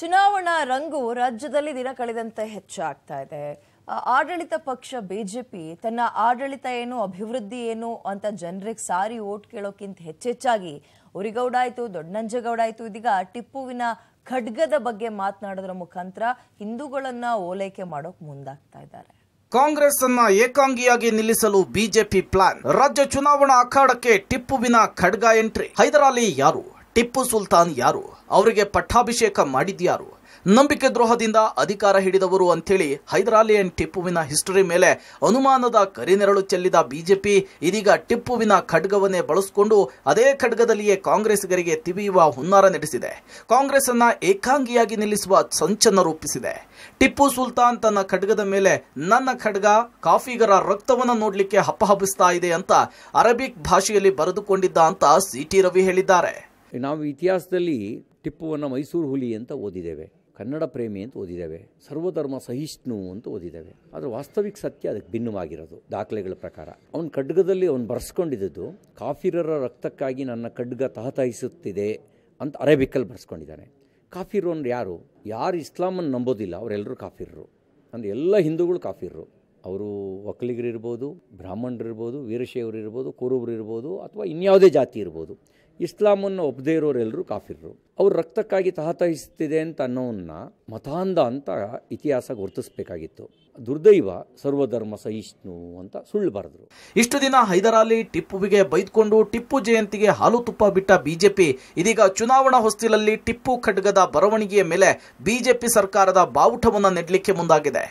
ಚುನಾವಣಾ ರಂಗು ರಾಜ್ಯದಲ್ಲಿ ದಿನ ಕಳೆದಂತೆ ಹೆಚ್ಚಾಗ್ತಾ ಇದೆ ಆಡಳಿತ ಪಕ್ಷ ಬಿಜೆಪಿ ತನ್ನ ಆಡಳಿತ ಏನು ಅಭಿವೃದ್ಧಿ ಏನು ಅಂತ ಜನರಿಗೆ ಸಾರಿ ಓಟ್ ಕೇಳೋಕ್ಕಿಂತ ಹೆಚ್ಚೆಚ್ಚಾಗಿ ಉರಿಗೌಡ ಆಯಿತು ದೊಡ್ಡನಂಜೇಗೌಡ ಆಯಿತು ಇದೀಗ ಟಿಪ್ಪುವಿನ ಖಡ್ಗದ ಬಗ್ಗೆ ಮಾತನಾಡೋದ್ರ ಮುಖಾಂತರ ಹಿಂದೂಗಳನ್ನ ಓಲೈಕೆ ಮಾಡೋಕೆ ಮುಂದಾಗ್ತಾ ಇದ್ದಾರೆ ಕಾಂಗ್ರೆಸ್ ಅನ್ನ ಏಕಾಂಗಿಯಾಗಿ ನಿಲ್ಲಿಸಲು ಬಿಜೆಪಿ ಪ್ಲಾನ್ ರಾಜ್ಯ ಚುನಾವಣಾ ಅಖಾಡಕ್ಕೆ ಟಿಪ್ಪುವಿನ ಖಡ್ಗ ಎಂಟ್ರಿ ಹೈದರಾಲಿ ಯಾರು ಟಿಪ್ಪು ಸುಲ್ತಾನ್ ಯಾರು ಅವರಿಗೆ ಪಟ್ಟಾಭಿಷೇಕ ಮಾಡಿದ್ಯಾರು ನಂಬಿಕೆ ದ್ರೋಹದಿಂದ ಅಧಿಕಾರ ಹಿಡಿದವರು ಅಂತೇಳಿ ಹೈದರಾಲಿ ಟಿಪ್ಪುವಿನ ಹಿಸ್ಟರಿ ಮೇಲೆ ಅನುಮಾನದ ಕರಿನೆರಳು ಚೆಲ್ಲಿದ ಬಿಜೆಪಿ ಇದೀಗ ಟಿಪ್ಪುವಿನ ಖಡ್ಗವನ್ನೇ ಬಳಸಿಕೊಂಡು ಅದೇ ಖಡ್ಗದಲ್ಲಿಯೇ ಕಾಂಗ್ರೆಸ್ಗರಿಗೆ ತಿವಿಯುವ ಹುನ್ನಾರ ನಡೆಸಿದೆ ಕಾಂಗ್ರೆಸ್ ಅನ್ನ ಏಕಾಂಗಿಯಾಗಿ ನಿಲ್ಲಿಸುವ ಸಂಚನ ರೂಪಿಸಿದೆ ಟಿಪ್ಪು ಸುಲ್ತಾನ್ ತನ್ನ ಖಡ್ಗದ ಮೇಲೆ ನನ್ನ ಖಡ್ಗ ಕಾಫಿಗರ ರಕ್ತವನ್ನು ನೋಡಲಿಕ್ಕೆ ಹಪ್ಪಹಬ್ಬಿಸ್ತಾ ಇದೆ ಅಂತ ಅರಬಿಕ್ ಭಾಷೆಯಲ್ಲಿ ಬರೆದುಕೊಂಡಿದ್ದ ಅಂತ ಸಿಟಿ ರವಿ ಹೇಳಿದ್ದಾರೆ ನಾವು ಇತಿಹಾಸದಲ್ಲಿ ಟಿಪ್ಪುವನ್ನು ಮೈಸೂರು ಹುಲಿ ಅಂತ ಓದಿದ್ದೇವೆ ಕನ್ನಡ ಪ್ರೇಮಿ ಅಂತ ಓದಿದ್ದೇವೆ ಸರ್ವಧರ್ಮ ಸಹಿಷ್ಣು ಅಂತ ಓದಿದ್ದೇವೆ ಆದರೆ ವಾಸ್ತವಿಕ ಸತ್ಯ ಅದಕ್ಕೆ ಭಿನ್ನವಾಗಿರೋದು ದಾಖಲೆಗಳ ಪ್ರಕಾರ ಅವನ ಖಡ್ಗದಲ್ಲಿ ಅವನು ಬರೆಸ್ಕೊಂಡಿದ್ದು ಕಾಫಿರರ ರಕ್ತಕ್ಕಾಗಿ ನನ್ನ ಖಡ್ಗ ತಹತಾಯಿಸುತ್ತಿದೆ ಅಂತ ಅರೇಬಿಕಲ್ಲಿ ಬರೆಸ್ಕೊಂಡಿದ್ದಾನೆ ಕಾಫಿರು ಅಂದ್ರೆ ಯಾರು ಯಾರು ಇಸ್ಲಾಮನ್ನು ನಂಬೋದಿಲ್ಲ ಅವರೆಲ್ಲರೂ ಕಾಫಿರರು ಅಂದರೆ ಎಲ್ಲ ಹಿಂದೂಗಳು ಕಾಫಿರರು ಅವರು ಒಕ್ಕಲಿಗರಿರ್ಬೋದು ಬ್ರಾಹ್ಮಣರಿರ್ಬೋದು ವೀರಶೈವರು ಇರ್ಬೋದು ಕುರುಬರು ಇರ್ಬೋದು ಅಥವಾ ಇನ್ಯಾವುದೇ ಜಾತಿ ಇರ್ಬೋದು ಇಸ್ಲಾಮನ್ನು ಒಪ್ಪದೇ ಇರೋರೆಲ್ಲರೂ ಕಾಫಿರರು ಅವ್ರ ರಕ್ತಕ್ಕಾಗಿ ತಹತಹಿಸ್ತಿದೆ ಅಂತ ಅನ್ನೋವನ್ನ ಮತಾಂಧ ಅಂತ ಇತಿಹಾಸ ಗುರುತಿಸಬೇಕಾಗಿತ್ತು ದುರ್ದೈವ ಸರ್ವಧರ್ಮ ಸಹಿಷ್ಣು ಅಂತ ಸುಳ್ಳು ಬರೆದ್ರು ಇಷ್ಟು ದಿನ ಹೈದರಾಲಿ ಟಿಪ್ಪುವಿಗೆ ಬೈದ್ಕೊಂಡು ಟಿಪ್ಪು ಜಯಂತಿಗೆ ಹಾಲು ತುಪ್ಪ ಬಿಟ್ಟ ಬಿಜೆಪಿ ಇದೀಗ ಚುನಾವಣಾ ಹೊಸ್ತಿಲಲ್ಲಿ ಟಿಪ್ಪು ಖಡ್ಗದ ಬರವಣಿಗೆಯ ಮೇಲೆ ಬಿಜೆಪಿ ಸರ್ಕಾರದ ಬಾವುಟವನ್ನು ನೆಡಲಿಕ್ಕೆ ಮುಂದಾಗಿದೆ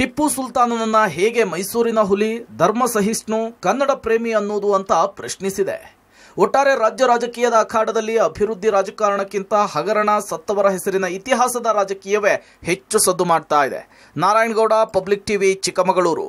ಟಿಪ್ಪು ಸುಲ್ತಾನನನ್ನ ಹೇಗೆ ಮೈಸೂರಿನ ಹುಲಿ ಧರ್ಮ ಸಹಿಷ್ಣು ಕನ್ನಡ ಪ್ರೇಮಿ ಅನ್ನೋದು ಅಂತ ಪ್ರಶ್ನಿಸಿದೆ ಒಟ್ಟಾರೆ ರಾಜ್ಯ ರಾಜಕೀಯದ ಅಖಾಡದಲ್ಲಿ ಅಭಿವೃದ್ಧಿ ರಾಜಕಾರಣಕ್ಕಿಂತ ಹಗರಣ ಸತ್ತವರ ಹೆಸರಿನ ಇತಿಹಾಸದ ರಾಜಕೀಯವೇ ಹೆಚ್ಚು ಸದ್ದು ಮಾಡ್ತಾ ಇದೆ ನಾರಾಯಣಗೌಡ ಪಬ್ಲಿಕ್ ಟಿವಿ ಚಿಕ್ಕಮಗಳೂರು